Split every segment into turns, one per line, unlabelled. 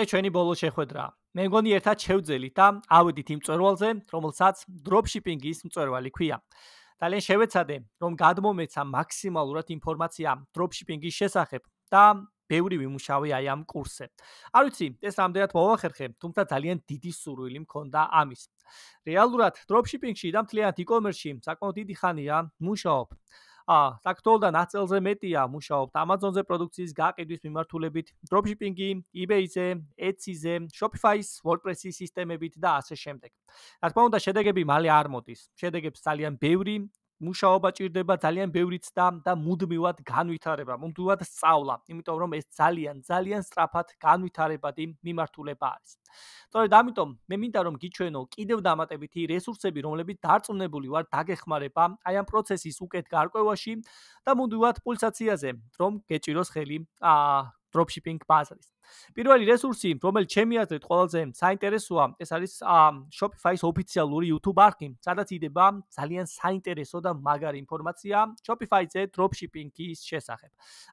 ეს ჩვენი ბოლო შეხვედრა. მე მგონი ერთად შევძელით და ავედით იმ წერვალზე, რომელსაც dropshipping-ის წერვალი ქვია. ძალიან შევეცადე, რომ გადმომეცა მაქსიმალურად ინფორმაცია dropshipping-ის შესახებ და ბევრი ვიმუშავე აი ამ კურსზე. არ ვიცი, ეს რამდენად მოახერხე, თუმცა ძალიან დიდი სურვილი მქონდა ამის. რეალურად dropshipping-ში და მთლიანად e-commerce-ში საკმაოდ დიდი ხანია მუშაობ. ა საქართველოდან 10 წელზე მეტია მუშაობთ Amazon-ზე პროდუქციის გაყიდვის მიმართულებით, dropshipping-ი, eBay-ზე, Etsy-ზე, Shopify-ის, WordPress-ის სისტემებით და ასე შემდეგ. რა თქმა უნდა, შედეგები მალე არ მოდის. შედეგებს ძალიან ბევრი მუშაობა ჭირდება ძალიან ბევრი ცდა და მუდმივად განვითარება, მუდმივად სწავლა, იმიტომ რომ ეს ძალიან ძალიან სწრაფად განვითარებადი მიმართულება არის. სწორედ ამიტომ მე მინდა რომ გიჩვენო კიდევ დამატებითი რესურსები, რომლებიც დარწმუნებული ვარ დაგეხმარება აი ამ პროცესის უკეთ გარკვევაში და მუდმივად პულსაციაზე, რომ გეჭიროს ხელი აა dropshipping ბაზრის. პირველი რესურსი, რომელიც ჩემი აზრით ყველაზე საინტერესოა, ეს არის Shopify-ის ოფიციალური YouTube არქი, სადაც იდება ძალიან საინტერესო და მაგარი ინფორმაცია Shopify-ზე dropshipping-ის შესახებ.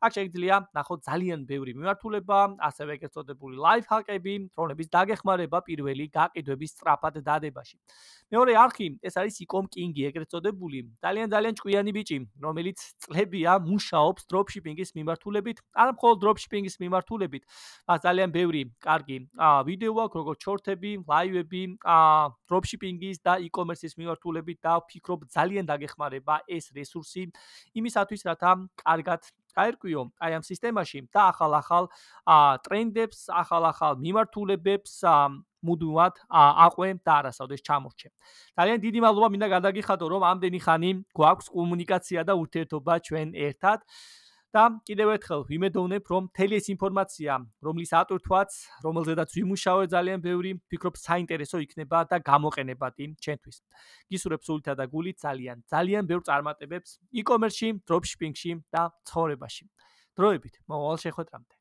აქ შეგიძლია ნახოთ ძალიან ბევრი მიმართულება, ასევე ეგეთწოდებული ლაიფჰაკები, რომლების დაგეხმარება პირველი გაყიდვების სწრაფად დადებაში. მეორე არქი, ეს არის Ecom King-ი ეგრეთწოდებული, ძალიან ძალიან ჭკვიანი ბიჭი, რომელიც წლებია მუშაობს dropshipping-ის მიმართულებით, არა მხოლოდ dropshipping-ის მიმართულებით, ას ძალიან ბევრი კარგი ვიდეო აქვს როგორც ჩორტები, ლაივები, დროპშიპინგის და ი-კომერსის მიმართულებით და ვფიქრობ ძალიან დაგეხმარება ეს რესურსი იმისათვის, რათა კარგად აერკვიო აი ამ სისტემაში და ახალ-ახალ ტრენდებს, ახალ-ახალ მიმართულებებს მუდმივად აყვე და არასოდეს ჩამორჩე. ძალიან დიდი მადლობა მინდა გადაგიხადო რომ ამდენი ხანი გვაქვს კომუნიკაცია და ურთიერთობა ჩვენ ერთად. და კიდევ ერთხელ ვიმედოვნებ, რომ მთელი ეს ინფორმაცია, რომლის ატვირთვაც, რომელზედაც ვიმუშავე ძალიან ბევრი, ფიქრობ საინტერესო იქნება და გამოყენებადი ჩვენთვის. გისურვებთ სულითა და გულით ძალიან, ძალიან ბევრ წარმატებებს e-commerce-ში, dropshipping-ში და ცხოვრებაში. დროებით, მოვალ შეხვედრამდე.